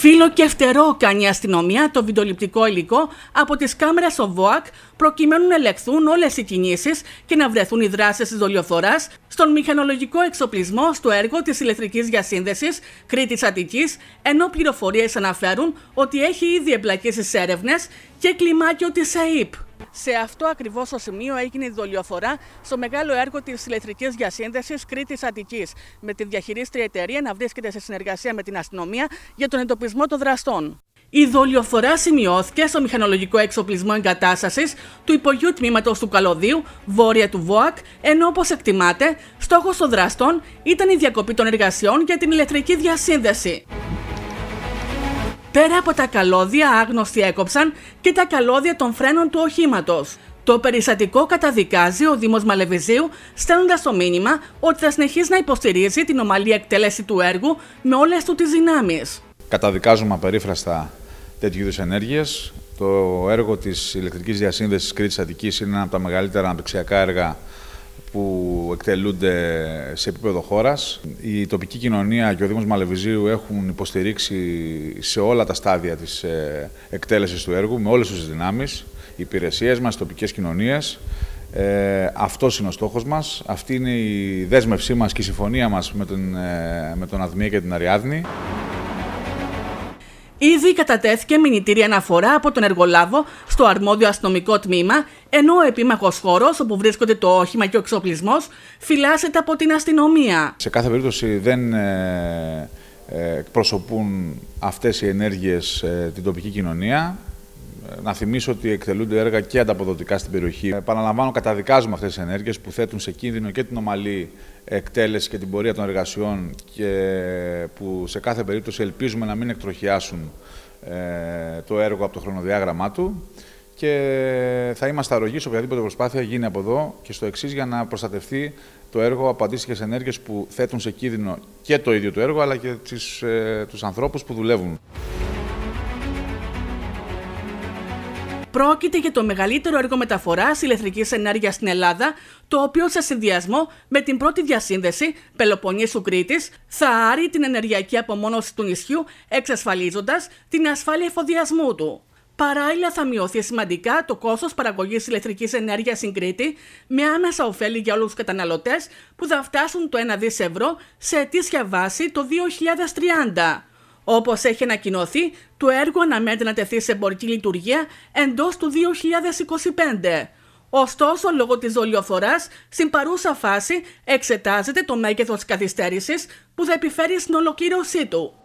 Φίλο και φτερό κάνει η αστυνομία το βιντεοληπτικό υλικό από τις κάμερες ο ΒΟΑΚ προκειμένου να ελεγχθούν όλες οι κινήσεις και να βρεθούν οι δράσεις της δολιοφορά στον μηχανολογικό εξοπλισμό στο έργο της ηλεκτρικής διασύνδεσης Κρήτης Αττικής, ενώ πληροφορίες αναφέρουν ότι έχει ήδη εμπλακεί στις έρευνες και κλιμάκιο της ΑΕΠ. Σε αυτό ακριβώς το σημείο έγινε η δολιοφορά στο μεγάλο έργο της ηλεκτρικής διασύνδεσης Κρήτης Αττικής, με τη διαχειρίστρια εταιρεία να βρίσκεται σε συνεργασία με την αστυνομία για τον εντοπισμό των δραστών. Η δολιοφορά σημειώθηκε στο μηχανολογικό εξοπλισμό εγκατάστασης του υπογειού τμήματος του Καλωδίου, βόρεια του ΒΟΑΚ, ενώ όπως εκτιμάται, στόχος των δραστών ήταν η διακοπή των εργασιών για την ηλεκτρική διασύνδεση. Πέρα από τα καλώδια, άγνωστοι έκοψαν και τα καλώδια των φρένων του οχήματος. Το περιστατικό καταδικάζει ο Δήμος Μαλεβιζίου, στέλνοντας το μήνυμα ότι θα συνεχίσει να υποστηρίζει την ομαλή εκτέλεση του έργου με όλες του τις δυνάμεις. Καταδικάζουμε απερίφραστα τέτοιου είδους ενέργειες. Το έργο της ηλεκτρικής διασύνδεσης Κρήτης Αττικής είναι ένα από τα μεγαλύτερα αναπτυξιακά έργα που εκτελούνται σε επίπεδο χώρας. Η τοπική κοινωνία και ο Δήμος Μαλεβιζίου έχουν υποστηρίξει σε όλα τα στάδια της ε, εκτέλεσης του έργου, με όλες τις δυνάμεις, υπηρεσίες μας, τοπικές κοινωνίες. Ε, Αυτός είναι ο στόχος μας. Αυτή είναι η δέσμευσή μας και η συμφωνία μας με τον, ε, με τον Αδμία και την Αριάδνη. Ήδη κατατέθηκε μηνυτήρια αναφορά από τον εργολάβο στο αρμόδιο αστυνομικό τμήμα, ενώ ο επίμαχος χώρος όπου βρίσκονται το όχημα και ο εξοπλισμός φυλάσσεται από την αστυνομία. Σε κάθε περίπτωση δεν ε, ε, εκπροσωπούν αυτές οι ενέργειες ε, την τοπική κοινωνία. Να θυμίσω ότι εκτελούνται έργα και ανταποδοτικά στην περιοχή. Επαναλαμβάνω, καταδικάζουμε αυτές τις ενέργειες που θέτουν σε κίνδυνο και την ομαλή εκτέλεση και την πορεία των εργασιών και που σε κάθε περίπτωση ελπίζουμε να μην εκτροχιάσουν ε, το έργο από το χρονοδιάγραμμά του και θα είμαστε αρρωγοί σε οποιαδήποτε προσπάθεια γίνει από εδώ και στο εξής για να προστατευτεί το έργο από αντίστοιχες ενέργειες που θέτουν σε κίνδυνο και το ίδιο το έργο αλλά και τους, ε, τους ανθρώπους που δουλεύουν. Πρόκειται για το μεγαλύτερο έργο μεταφοράς ηλεκτρικής ενέργειας στην Ελλάδα, το οποίο σε συνδυασμό με την πρώτη διασύνδεση Πελοποννήσου Κρήτη θα άρει την ενεργειακή απομόνωση του νησιού, εξασφαλίζοντας την ασφάλεια εφοδιασμού του. Παράλληλα, θα μειωθεί σημαντικά το κόστος παραγωγής ηλεκτρικής ενέργειας στην Κρήτη, με άμεσα ωφέλη για όλους τους καταναλωτές που θα φτάσουν το 1 δις ευρώ σε αιτήσια βάση το 2030. Όπως έχει ανακοινωθεί, το έργο αναμένεται να τεθεί σε εμπορική λειτουργία εντός του 2025. Ωστόσο, λόγω της δολιοφορά, στην παρούσα φάση εξετάζεται το μέγεθος καθυστέρησης που θα επιφέρει στην ολοκλήρωσή του.